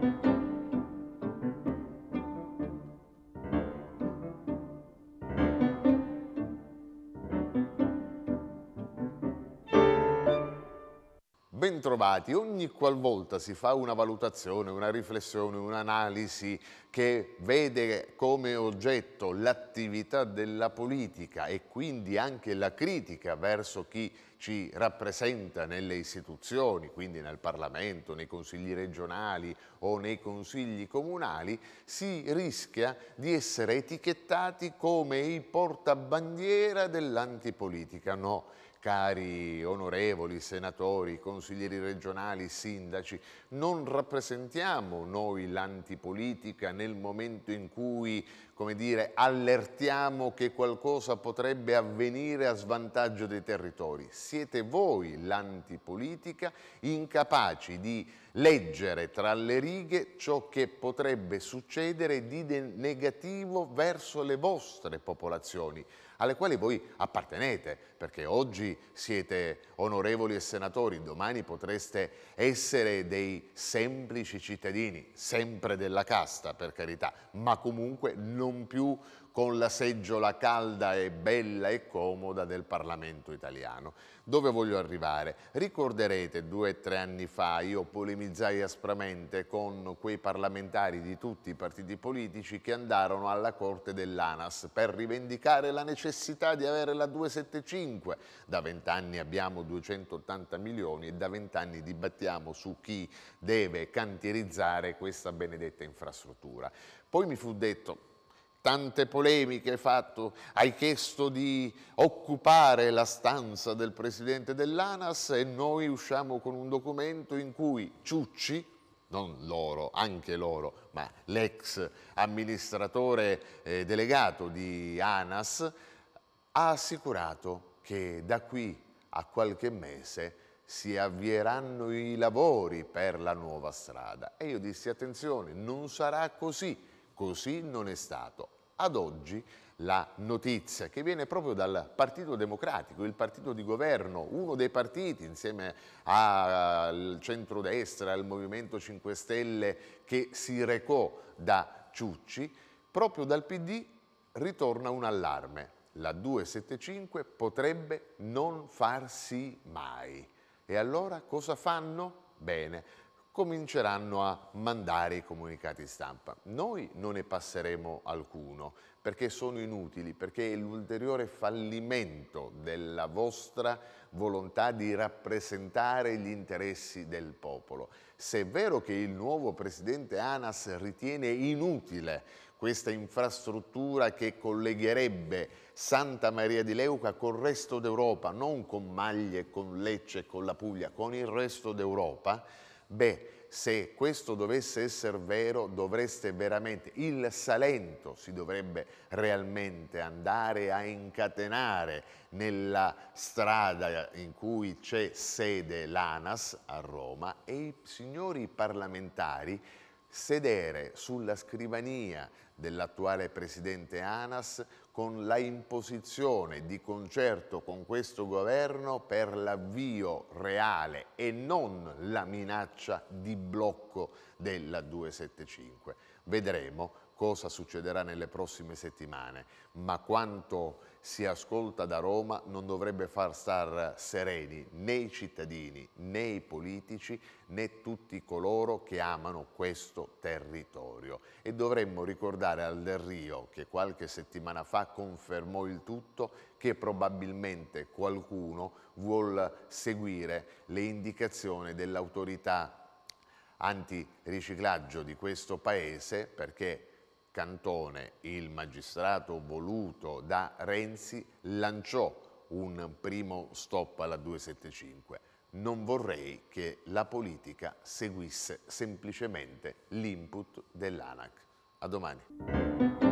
thank you Bentrovati, ogni qualvolta si fa una valutazione, una riflessione, un'analisi che vede come oggetto l'attività della politica e quindi anche la critica verso chi ci rappresenta nelle istituzioni, quindi nel Parlamento, nei consigli regionali o nei consigli comunali, si rischia di essere etichettati come i portabandiera dell'antipolitica. No, cari onorevoli senatori, consiglieri regionali, sindaci, non rappresentiamo noi l'antipolitica nel momento in cui come dire, allertiamo che qualcosa potrebbe avvenire a svantaggio dei territori. Siete voi l'antipolitica incapaci di leggere tra le righe ciò che potrebbe succedere di negativo verso le vostre popolazioni, alle quali voi appartenete, perché oggi siete onorevoli e senatori, domani potreste essere dei semplici cittadini, sempre della casta per carità, ma comunque non non più con la seggiola calda e bella e comoda del Parlamento italiano. Dove voglio arrivare? Ricorderete due o tre anni fa io polemizzai aspramente con quei parlamentari di tutti i partiti politici che andarono alla corte dell'ANAS per rivendicare la necessità di avere la 275. Da vent'anni abbiamo 280 milioni e da vent'anni dibattiamo su chi deve cantierizzare questa benedetta infrastruttura. Poi mi fu detto, tante polemiche hai fatto, hai chiesto di occupare la stanza del presidente dell'ANAS e noi usciamo con un documento in cui Ciucci, non loro, anche loro, ma l'ex amministratore eh, delegato di ANAS, ha assicurato che da qui a qualche mese si avvieranno i lavori per la nuova strada. E io dissi attenzione, non sarà così, Così non è stato. Ad oggi la notizia che viene proprio dal Partito Democratico, il partito di governo, uno dei partiti insieme al centrodestra, al Movimento 5 Stelle che si recò da Ciucci, proprio dal PD ritorna un allarme. La 275 potrebbe non farsi mai. E allora cosa fanno? Bene, cominceranno a mandare i comunicati stampa. Noi non ne passeremo alcuno perché sono inutili, perché è l'ulteriore fallimento della vostra volontà di rappresentare gli interessi del popolo. Se è vero che il nuovo presidente ANAS ritiene inutile questa infrastruttura che collegherebbe Santa Maria di Leuca col resto d'Europa, non con Maglie, con Lecce, con la Puglia, con il resto d'Europa, Beh, se questo dovesse essere vero, dovreste veramente, il Salento si dovrebbe realmente andare a incatenare nella strada in cui c'è sede l'ANAS a Roma e i signori parlamentari sedere sulla scrivania dell'attuale presidente Anas con la imposizione di concerto con questo governo per l'avvio reale e non la minaccia di blocco della 275. Vedremo cosa succederà nelle prossime settimane, ma quanto si ascolta da Roma non dovrebbe far star sereni né i cittadini, né i politici, né tutti coloro che amano questo territorio. E dovremmo ricordare al Del Rio, che qualche settimana fa confermò il tutto, che probabilmente qualcuno vuol seguire le indicazioni dell'autorità antiriciclaggio di questo Paese, perché Cantone, il magistrato voluto da Renzi, lanciò un primo stop alla 275. Non vorrei che la politica seguisse semplicemente l'input dell'ANAC. A domani.